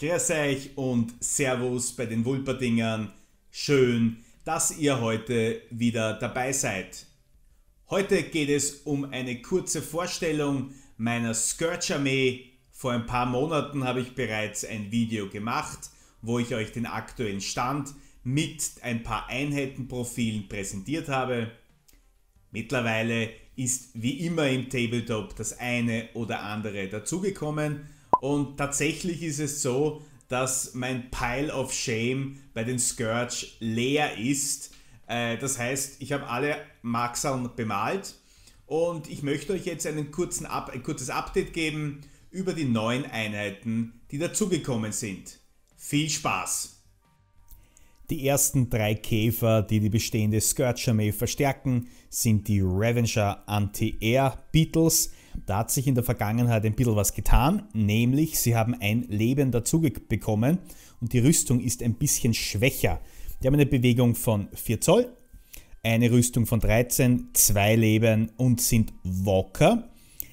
Grüß euch und Servus bei den Wulperdingern. Schön, dass ihr heute wieder dabei seid. Heute geht es um eine kurze Vorstellung meiner Scourge-Armee. Vor ein paar Monaten habe ich bereits ein Video gemacht, wo ich euch den aktuellen Stand mit ein paar Einheitenprofilen präsentiert habe. Mittlerweile ist wie immer im Tabletop das eine oder andere dazugekommen und tatsächlich ist es so, dass mein Pile of Shame bei den Scourge leer ist. Äh, das heißt, ich habe alle Maxern bemalt und ich möchte euch jetzt einen kurzen Up ein kurzes Update geben über die neuen Einheiten, die dazugekommen sind. Viel Spaß! Die ersten drei Käfer, die die bestehende Scourge-Armee verstärken, sind die Revenger Anti-Air Beetles, da hat sich in der Vergangenheit ein bisschen was getan, nämlich sie haben ein Leben dazu bekommen und die Rüstung ist ein bisschen schwächer. Die haben eine Bewegung von 4 Zoll, eine Rüstung von 13, zwei Leben und sind Walker.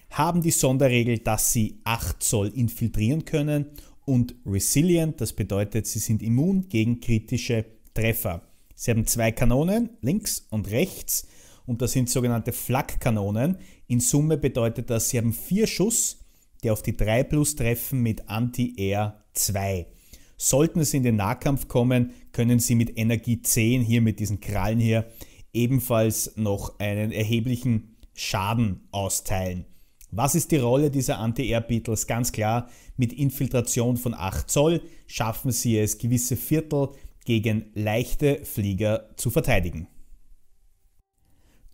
Haben die Sonderregel, dass sie 8 Zoll infiltrieren können und Resilient, das bedeutet, sie sind immun gegen kritische Treffer. Sie haben zwei Kanonen, links und rechts und das sind sogenannte Flakkanonen. In Summe bedeutet das, sie haben vier Schuss, die auf die 3 Plus treffen mit Anti-Air 2. Sollten sie in den Nahkampf kommen, können sie mit Energie 10 hier mit diesen Krallen hier ebenfalls noch einen erheblichen Schaden austeilen. Was ist die Rolle dieser Anti-Air-Beetles? Ganz klar, mit Infiltration von 8 Zoll schaffen sie es, gewisse Viertel gegen leichte Flieger zu verteidigen.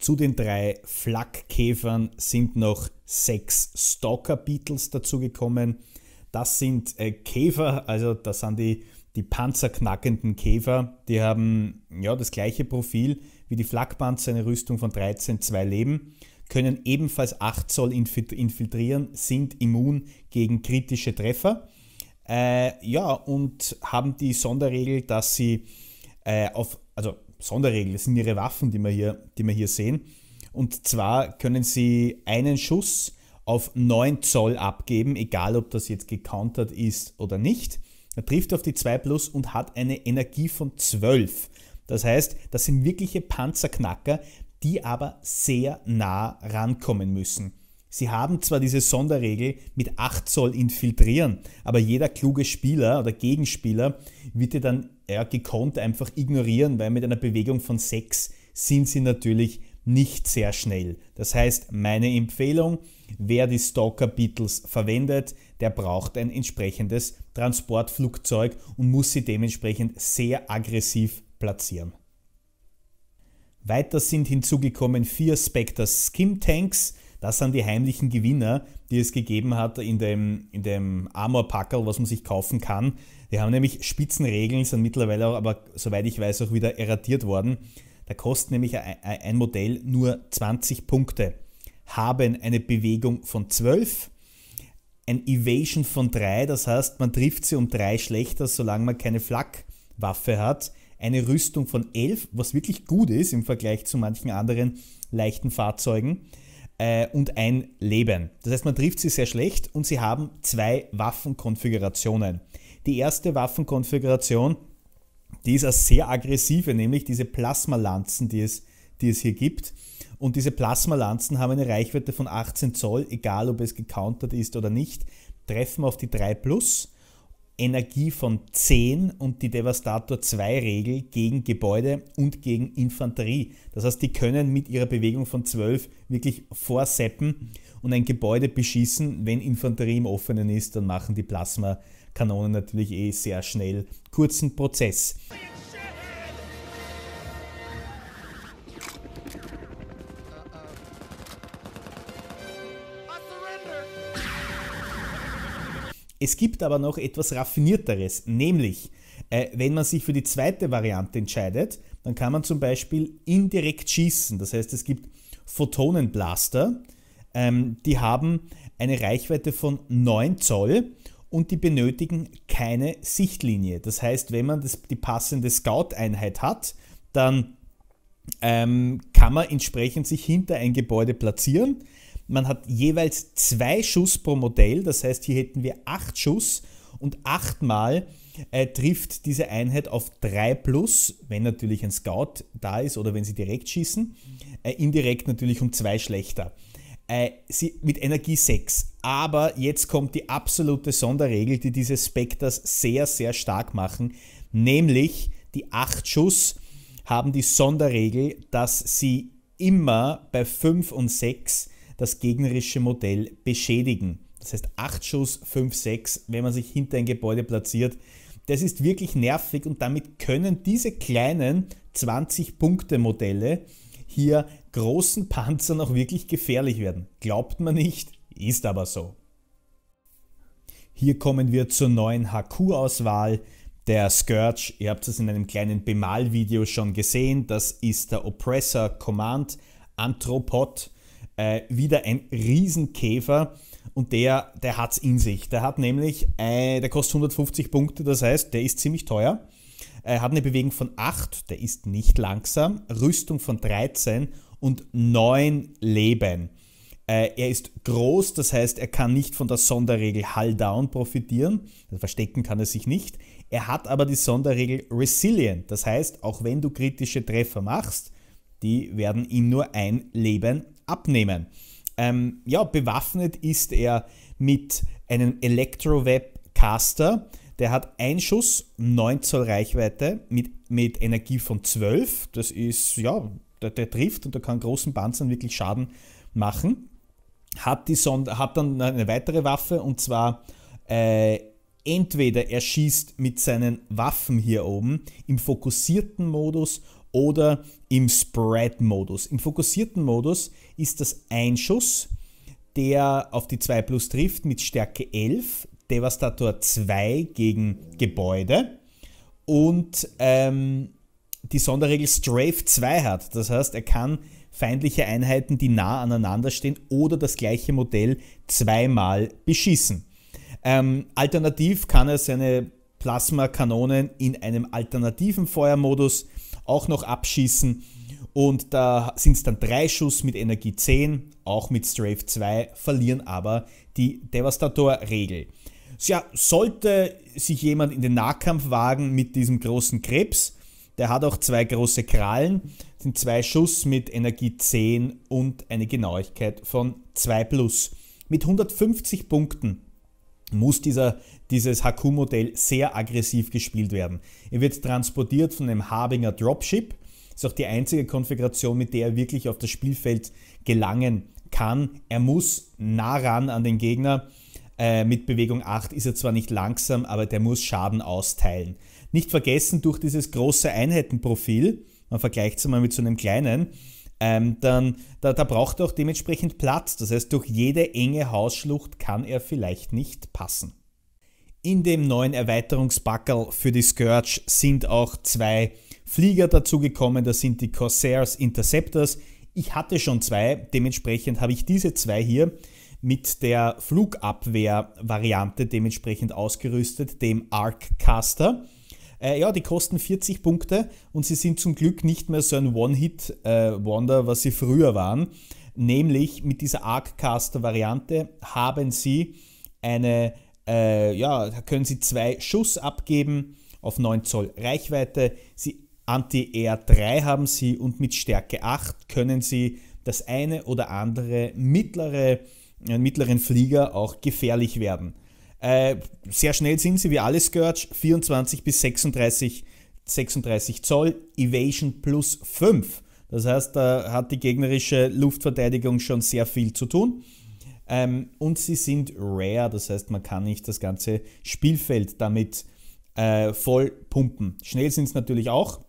Zu den drei Flakkäfern sind noch sechs Stalker Beetles dazugekommen. Das sind äh, Käfer, also das sind die, die panzerknackenden Käfer. Die haben ja, das gleiche Profil wie die Flakpanzer, eine Rüstung von 13, 2 Leben, können ebenfalls 8 Zoll infiltrieren, sind immun gegen kritische Treffer. Äh, ja, und haben die Sonderregel, dass sie äh, auf, also Sonderregel, das sind ihre Waffen, die wir hier, die wir hier sehen. Und zwar können sie einen Schuss auf 9 Zoll abgeben, egal ob das jetzt gecountert ist oder nicht. Er trifft auf die 2 Plus und hat eine Energie von 12. Das heißt, das sind wirkliche Panzerknacker, die aber sehr nah rankommen müssen. Sie haben zwar diese Sonderregel mit 8 Zoll infiltrieren, aber jeder kluge Spieler oder Gegenspieler wird dir dann ja, gekonnt einfach ignorieren, weil mit einer Bewegung von 6 sind sie natürlich nicht sehr schnell. Das heißt, meine Empfehlung, wer die Stalker Beetles verwendet, der braucht ein entsprechendes Transportflugzeug und muss sie dementsprechend sehr aggressiv platzieren. Weiter sind hinzugekommen vier Spectre Skim Tanks. Das sind die heimlichen Gewinner, die es gegeben hat in dem, in dem Armor-Packerl, was man sich kaufen kann. Die haben nämlich Spitzenregeln, sind mittlerweile auch, aber soweit ich weiß, auch wieder erratiert worden. Da kostet nämlich ein Modell nur 20 Punkte. Haben eine Bewegung von 12, ein Evasion von 3, das heißt, man trifft sie um 3 schlechter, solange man keine Flakwaffe hat. Eine Rüstung von 11, was wirklich gut ist im Vergleich zu manchen anderen leichten Fahrzeugen. Äh, und ein Leben. Das heißt, man trifft sie sehr schlecht und sie haben zwei Waffenkonfigurationen. Die erste Waffenkonfiguration, die ist eine sehr aggressive, nämlich diese Plasmalanzen, die es, die es hier gibt. Und diese Plasmalanzen haben eine Reichweite von 18 Zoll, egal ob es gecountert ist oder nicht. Treffen auf die 3 Plus, Energie von 10 und die Devastator 2 Regel gegen Gebäude und gegen Infanterie. Das heißt, die können mit ihrer Bewegung von 12 wirklich vorseppen und ein Gebäude beschießen. Wenn Infanterie im Offenen ist, dann machen die Plasma Kanonen natürlich eh sehr schnell kurzen Prozess. Es gibt aber noch etwas raffinierteres, nämlich äh, wenn man sich für die zweite Variante entscheidet, dann kann man zum Beispiel indirekt schießen. Das heißt, es gibt Photonenblaster, ähm, die haben eine Reichweite von 9 Zoll und die benötigen keine Sichtlinie. Das heißt, wenn man das, die passende Scout-Einheit hat, dann ähm, kann man entsprechend sich hinter ein Gebäude platzieren. Man hat jeweils zwei Schuss pro Modell, das heißt, hier hätten wir acht Schuss und achtmal äh, trifft diese Einheit auf 3 plus, wenn natürlich ein Scout da ist oder wenn sie direkt schießen, äh, indirekt natürlich um zwei schlechter äh, mit Energie 6. Aber jetzt kommt die absolute Sonderregel, die diese Spectres sehr, sehr stark machen, nämlich die 8 Schuss haben die Sonderregel, dass sie immer bei 5 und 6 das gegnerische Modell beschädigen. Das heißt 8 Schuss, 5, 6, wenn man sich hinter ein Gebäude platziert. Das ist wirklich nervig und damit können diese kleinen 20-Punkte-Modelle hier großen Panzern auch wirklich gefährlich werden. Glaubt man nicht, ist aber so. Hier kommen wir zur neuen HQ-Auswahl. Der Scourge, ihr habt es in einem kleinen Bemal-Video schon gesehen, das ist der Oppressor Command Anthropod. Äh, wieder ein Riesenkäfer und der, der hat es in sich. Der hat nämlich, äh, der kostet 150 Punkte, das heißt, der ist ziemlich teuer. Er hat eine Bewegung von 8, der ist nicht langsam, Rüstung von 13 und 9 Leben. Äh, er ist groß, das heißt, er kann nicht von der Sonderregel Hull Down profitieren. Also verstecken kann er sich nicht. Er hat aber die Sonderregel Resilient. Das heißt, auch wenn du kritische Treffer machst, die werden ihm nur ein Leben abnehmen. Ähm, ja, bewaffnet ist er mit einem Electro-Web-Caster. Der hat einen Schuss, 9 Zoll Reichweite mit, mit Energie von 12. Das ist, ja, der, der trifft und der kann großen Panzern wirklich Schaden machen. Hat, die Sond hat dann eine weitere Waffe und zwar äh, entweder er schießt mit seinen Waffen hier oben im fokussierten Modus oder im Spread-Modus. Im fokussierten Modus ist das ein Schuss, der auf die 2 Plus trifft mit Stärke 11. Devastator 2 gegen Gebäude und ähm, die Sonderregel Strafe 2 hat. Das heißt, er kann feindliche Einheiten, die nah aneinander stehen oder das gleiche Modell zweimal beschießen. Ähm, alternativ kann er seine Plasmakanonen in einem alternativen Feuermodus auch noch abschießen. Und da sind es dann drei Schuss mit Energie 10, auch mit Strafe 2, verlieren aber die Devastator-Regel ja, sollte sich jemand in den Nahkampf wagen mit diesem großen Krebs, der hat auch zwei große Krallen, sind zwei Schuss mit Energie 10 und eine Genauigkeit von 2 plus. Mit 150 Punkten muss dieser, dieses Haku-Modell sehr aggressiv gespielt werden. Er wird transportiert von einem Harbinger Dropship. Ist auch die einzige Konfiguration, mit der er wirklich auf das Spielfeld gelangen kann. Er muss nah ran an den Gegner äh, mit Bewegung 8 ist er zwar nicht langsam, aber der muss Schaden austeilen. Nicht vergessen, durch dieses große Einheitenprofil, man vergleicht es mal mit so einem kleinen, ähm, dann da, da braucht er auch dementsprechend Platz. Das heißt, durch jede enge Hausschlucht kann er vielleicht nicht passen. In dem neuen Erweiterungspackerl für die Scourge sind auch zwei Flieger dazugekommen. Das sind die Corsairs Interceptors. Ich hatte schon zwei, dementsprechend habe ich diese zwei hier mit der Flugabwehr-Variante dementsprechend ausgerüstet, dem arc Äh, ja, die kosten 40 Punkte und sie sind zum Glück nicht mehr so ein One-Hit-Wonder, äh, was sie früher waren. Nämlich mit dieser arc variante haben sie eine, äh, ja, können sie zwei Schuss abgeben auf 9 Zoll Reichweite. Sie Anti-Air 3 haben sie und mit Stärke 8 können sie das eine oder andere mittlere äh, mittleren Flieger auch gefährlich werden. Äh, sehr schnell sind sie wie alle Scourge, 24 bis 36, 36 Zoll, Evasion plus 5. Das heißt, da hat die gegnerische Luftverteidigung schon sehr viel zu tun. Ähm, und sie sind rare, das heißt, man kann nicht das ganze Spielfeld damit äh, voll pumpen. Schnell sind es natürlich auch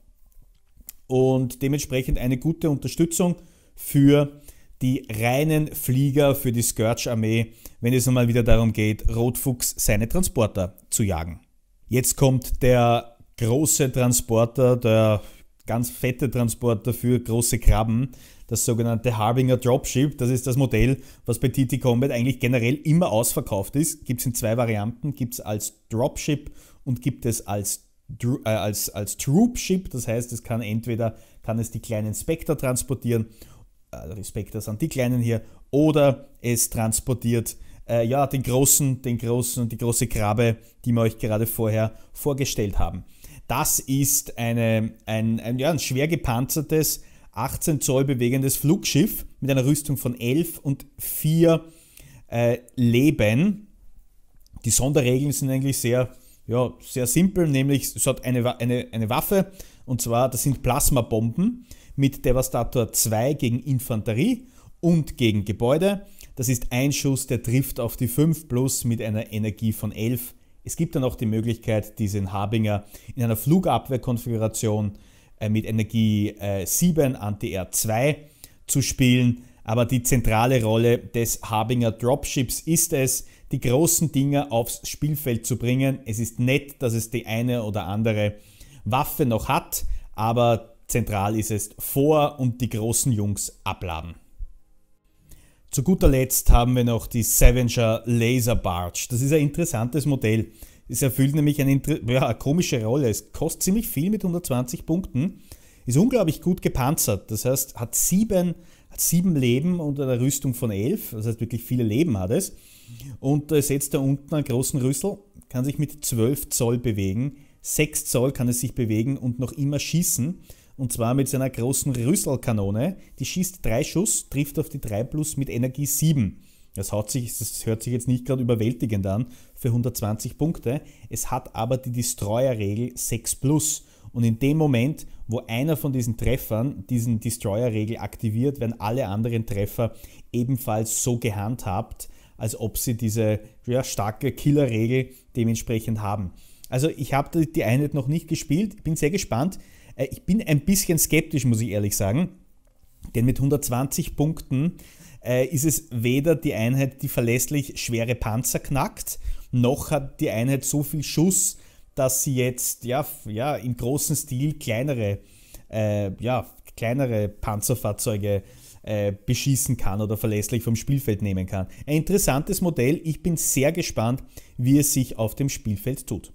und dementsprechend eine gute Unterstützung für die reinen Flieger für die Scourge-Armee, wenn es nun mal wieder darum geht, Rotfuchs seine Transporter zu jagen. Jetzt kommt der große Transporter, der ganz fette Transporter für große Krabben, das sogenannte Harbinger Dropship. Das ist das Modell, was bei TT Combat eigentlich generell immer ausverkauft ist. Gibt es in zwei Varianten, gibt es als Dropship und gibt es als äh, als, als Troopship, das heißt, es kann entweder kann es die kleinen Spectre transportieren äh, Respekt, das an die Kleinen hier, oder es transportiert äh, ja, den großen, den großen, die große Grabe, die wir euch gerade vorher vorgestellt haben. Das ist eine, ein, ein, ja, ein schwer gepanzertes, 18 Zoll bewegendes Flugschiff mit einer Rüstung von 11 und 4 äh, Leben. Die Sonderregeln sind eigentlich sehr, ja, sehr simpel, nämlich es hat eine, eine, eine Waffe und zwar das sind Plasmabomben mit Devastator 2 gegen Infanterie und gegen Gebäude. Das ist ein Schuss, der trifft auf die 5 plus mit einer Energie von 11. Es gibt dann auch die Möglichkeit, diesen Habinger in einer Flugabwehrkonfiguration äh, mit Energie 7 äh, Anti-R2 zu spielen. Aber die zentrale Rolle des Habinger Dropships ist es, die großen Dinger aufs Spielfeld zu bringen. Es ist nett, dass es die eine oder andere Waffe noch hat, aber Zentral ist es vor und die großen Jungs abladen. Zu guter Letzt haben wir noch die Savager Laser Barge. Das ist ein interessantes Modell. Es erfüllt nämlich eine, ja, eine komische Rolle. Es kostet ziemlich viel mit 120 Punkten. Ist unglaublich gut gepanzert. Das heißt, hat sieben, hat sieben Leben unter der Rüstung von elf. Das heißt, wirklich viele Leben hat es. Und äh, setzt da unten einen großen Rüssel. Kann sich mit 12 Zoll bewegen. 6 Zoll kann es sich bewegen und noch immer schießen und zwar mit seiner großen Rüsselkanone. Die schießt drei Schuss, trifft auf die 3 Plus mit Energie 7. Das, sich, das hört sich jetzt nicht gerade überwältigend an für 120 Punkte. Es hat aber die Destroyer-Regel 6 Plus. Und in dem Moment, wo einer von diesen Treffern diesen Destroyer-Regel aktiviert, werden alle anderen Treffer ebenfalls so gehandhabt, als ob sie diese ja, starke Killer-Regel dementsprechend haben. Also ich habe die Einheit noch nicht gespielt, bin sehr gespannt. Äh, ich bin ein bisschen skeptisch, muss ich ehrlich sagen, denn mit 120 Punkten äh, ist es weder die Einheit, die verlässlich schwere Panzer knackt, noch hat die Einheit so viel Schuss, dass sie jetzt ja, ja im großen Stil kleinere, äh, ja, kleinere Panzerfahrzeuge äh, beschießen kann oder verlässlich vom Spielfeld nehmen kann. Ein interessantes Modell. Ich bin sehr gespannt, wie es sich auf dem Spielfeld tut.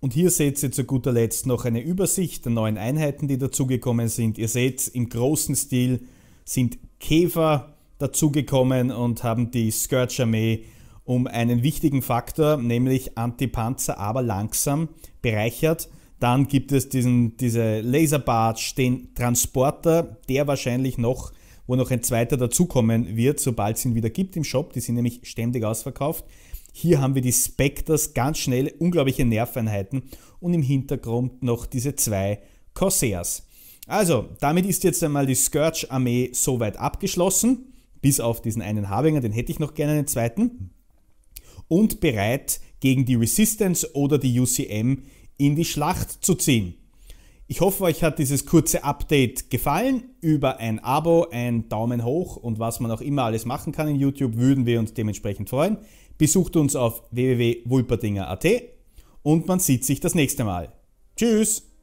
Und hier seht ihr zu guter Letzt noch eine Übersicht der neuen Einheiten, die dazugekommen sind. Ihr seht, im großen Stil sind Käfer dazugekommen und haben die Scourge Armee um einen wichtigen Faktor, nämlich Antipanzer, aber langsam bereichert. Dann gibt es diesen, diese Laserbarge, den Transporter, der wahrscheinlich noch, wo noch ein zweiter dazukommen wird, sobald es ihn wieder gibt im Shop. Die sind nämlich ständig ausverkauft. Hier haben wir die Spectres, ganz schnell, unglaubliche Nerveinheiten und im Hintergrund noch diese zwei Corsairs. Also, damit ist jetzt einmal die Scourge-Armee soweit abgeschlossen, bis auf diesen einen Harbinger, den hätte ich noch gerne einen zweiten, und bereit gegen die Resistance oder die UCM in die Schlacht zu ziehen. Ich hoffe, euch hat dieses kurze Update gefallen. Über ein Abo, ein Daumen hoch und was man auch immer alles machen kann in YouTube, würden wir uns dementsprechend freuen besucht uns auf www.wulperdinger.at und man sieht sich das nächste Mal. Tschüss!